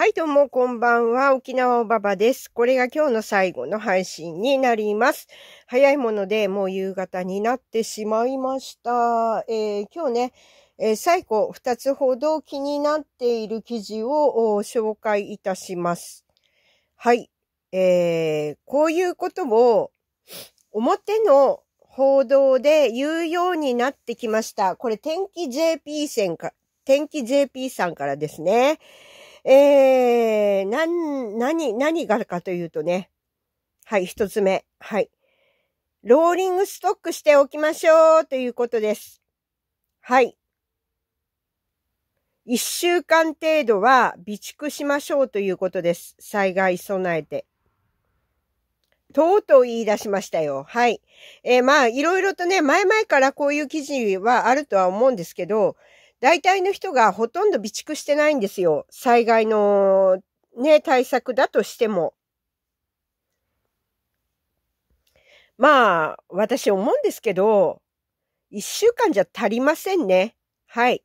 はい、どうもこんばんは。沖縄おばばです。これが今日の最後の配信になります。早いものでもう夕方になってしまいました。えー、今日ね、えー、最後2つほど気になっている記事を紹介いたします。はい。えー、こういうことを表の報道で言うようになってきました。これ天気 JP 線か、天気 JP さんからですね。えー、なん、何、何があるかというとね。はい、一つ目。はい。ローリングストックしておきましょうということです。はい。一週間程度は備蓄しましょうということです。災害備えて。とうとう言い出しましたよ。はい。えー、まあ、いろいろとね、前々からこういう記事はあるとは思うんですけど、大体の人がほとんど備蓄してないんですよ。災害のね、対策だとしても。まあ、私思うんですけど、一週間じゃ足りませんね。はい。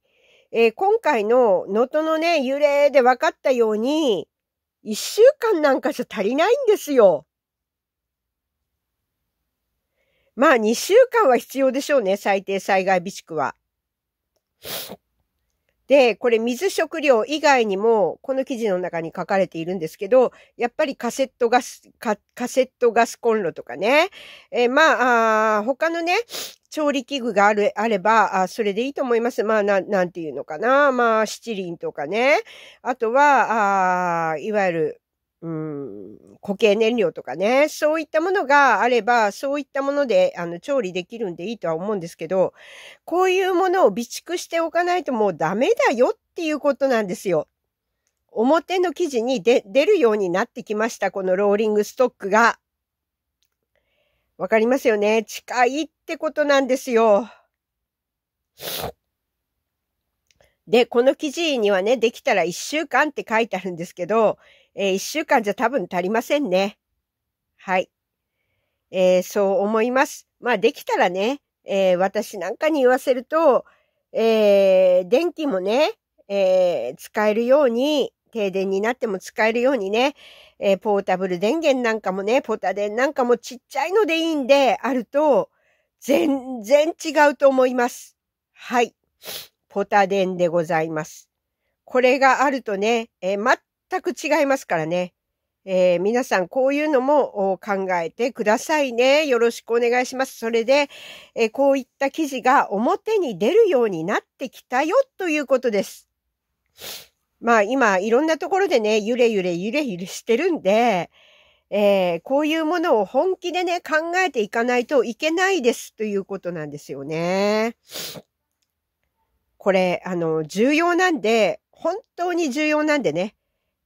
えー、今回の能登のね、揺れで分かったように、一週間なんかじゃ足りないんですよ。まあ、二週間は必要でしょうね、最低災害備蓄は。で、これ水食料以外にも、この記事の中に書かれているんですけど、やっぱりカセットガス、カセットガスコンロとかね、えー、まあ他のね、調理器具がある、あれば、あそれでいいと思います。まあ、なん、なんていうのかな。まあ、七輪とかね。あとは、あいわゆる、うん、固形燃料とかね、そういったものがあれば、そういったもので、あの、調理できるんでいいとは思うんですけど、こういうものを備蓄しておかないともうダメだよっていうことなんですよ。表の記事に出るようになってきました、このローリングストックが。わかりますよね近いってことなんですよ。で、この記事にはね、できたら1週間って書いてあるんですけど、えー、週間じゃ多分足りませんね。はい。えー、そう思います。まあできたらね、えー、私なんかに言わせると、えー、電気もね、えー、使えるように、停電になっても使えるようにね、えー、ポータブル電源なんかもね、ポタ電なんかもちっちゃいのでいいんで、あると、全然違うと思います。はい。ポタ電でございます。これがあるとね、えー、全く違いますからね。えー、皆さんこういうのも考えてくださいね。よろしくお願いします。それで、えー、こういった記事が表に出るようになってきたよということです。まあ今いろんなところでね、ゆれゆれゆれゆれしてるんで、えー、こういうものを本気でね、考えていかないといけないですということなんですよね。これ、あの、重要なんで、本当に重要なんでね。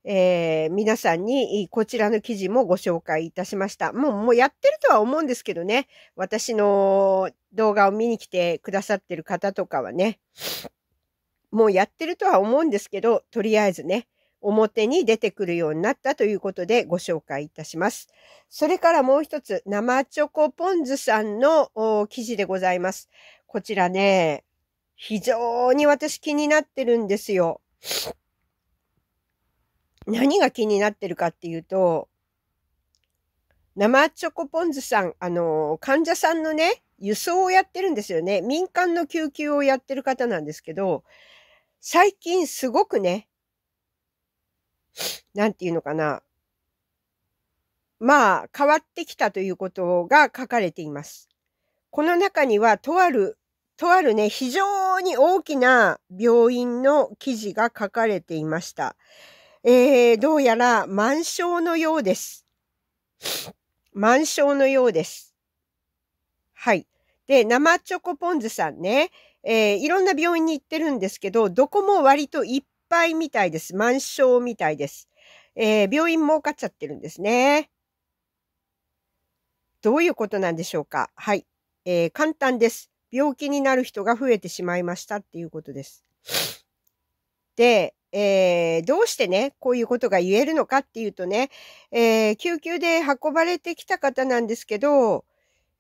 えー、皆さんにこちらの記事もご紹介いたしました。もう、もうやってるとは思うんですけどね。私の動画を見に来てくださってる方とかはね。もうやってるとは思うんですけど、とりあえずね、表に出てくるようになったということでご紹介いたします。それからもう一つ、生チョコポン酢さんの記事でございます。こちらね、非常に私気になってるんですよ。何が気になってるかっていうと、生チョコポン酢さん、あの、患者さんのね、輸送をやってるんですよね。民間の救急をやってる方なんですけど、最近すごくね、なんていうのかな。まあ、変わってきたということが書かれています。この中には、とある、とあるね、非常に大きな病院の記事が書かれていました。えー、どうやら満床のようです。満床のようです。はい。で、生チョコポン酢さんね、えー、いろんな病院に行ってるんですけど、どこも割といっぱいみたいです。満床みたいです。えー、病院儲かっちゃってるんですね。どういうことなんでしょうかはい。えー、簡単です。病気になる人が増えてしまいましたっていうことです。で、えー、どうしてね、こういうことが言えるのかっていうとね、えー、救急で運ばれてきた方なんですけど、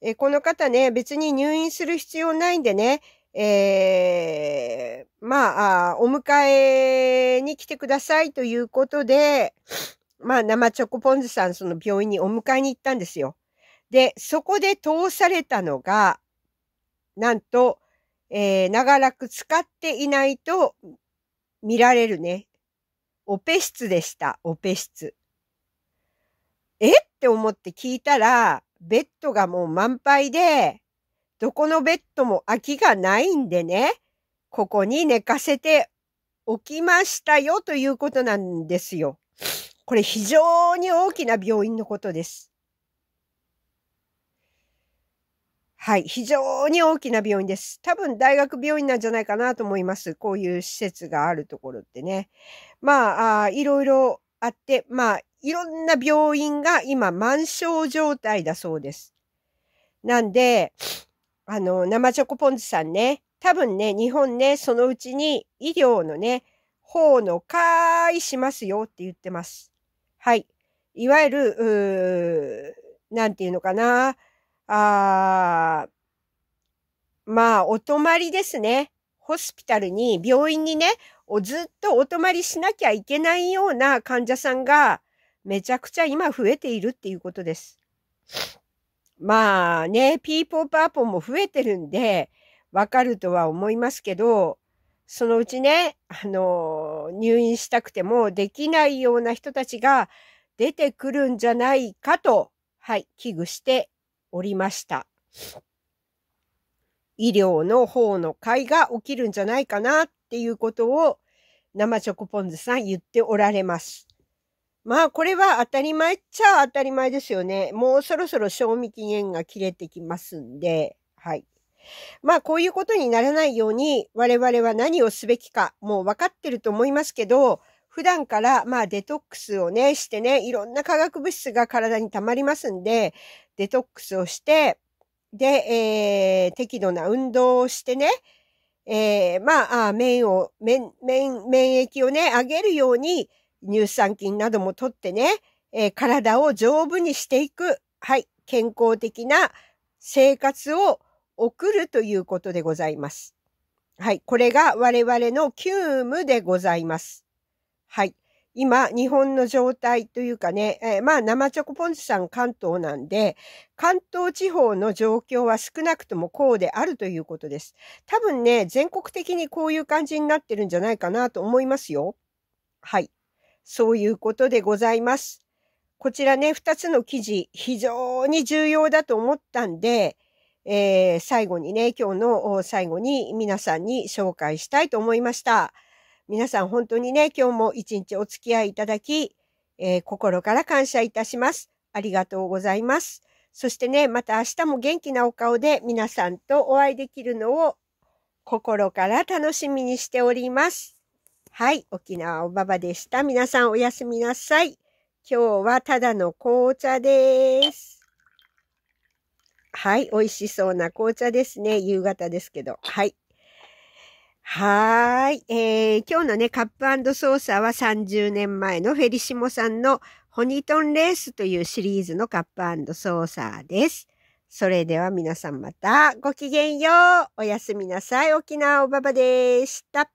えー、この方ね、別に入院する必要ないんでね、えー、まあお迎えに来てくださいということで、まあ、生チョコポンズさん、その病院にお迎えに行ったんですよ。で、そこで通されたのが、なんと、えー、長らく使っていないと見られるね。オペ室でした、オペ室。えって思って聞いたら、ベッドがもう満杯で、どこのベッドも空きがないんでね、ここに寝かせておきましたよということなんですよ。これ非常に大きな病院のことです。はい、非常に大きな病院です。多分大学病院なんじゃないかなと思います。こういう施設があるところってね。まあ、あいろいろあって、まあ、いろんな病院が今満床状態だそうです。なんで、あの、生チョコポンズさんね、多分ね、日本ね、そのうちに医療のね、法の会しますよって言ってます。はい。いわゆる、うーなんていうのかな。あまあ、お泊まりですね。ホスピタルに、病院にね、ずっとお泊まりしなきゃいけないような患者さんが、めちゃくちゃ今増えているっていうことです。まあね、ピーポーパーポンも増えてるんで、わかるとは思いますけど、そのうちね、あの、入院したくてもできないような人たちが出てくるんじゃないかと、はい、危惧しておりました。医療の方の会が起きるんじゃないかなっていうことを生チョコポンズさん言っておられます。まあこれは当たり前っちゃ当たり前ですよね。もうそろそろ賞味期限が切れてきますんで、はい。まあこういうことにならないように我々は何をすべきかもう分かってると思いますけど、普段からまあデトックスをねしてね、いろんな化学物質が体に溜まりますんで、デトックスをして、で、えー、適度な運動をしてね、えー、まあ、免を、免、免、免疫をね、上げるように、乳酸菌なども取ってね、えー、体を丈夫にしていく、はい、健康的な生活を送るということでございます。はい、これが我々の急務でございます。はい。今、日本の状態というかね、えー、まあ、生チョコポンチさん関東なんで、関東地方の状況は少なくともこうであるということです。多分ね、全国的にこういう感じになってるんじゃないかなと思いますよ。はい。そういうことでございます。こちらね、二つの記事、非常に重要だと思ったんで、えー、最後にね、今日の最後に皆さんに紹介したいと思いました。皆さん本当にね、今日も一日お付き合いいただき、えー、心から感謝いたします。ありがとうございます。そしてね、また明日も元気なお顔で皆さんとお会いできるのを心から楽しみにしております。はい、沖縄おばばでした。皆さんおやすみなさい。今日はただの紅茶です。はい、美味しそうな紅茶ですね。夕方ですけど。はい。はい。えー、今日のね、カップソーサーは30年前のフェリシモさんのホニトンレースというシリーズのカップソーサーです。それでは皆さんまたごきげんよう。おやすみなさい。沖縄おばばでした。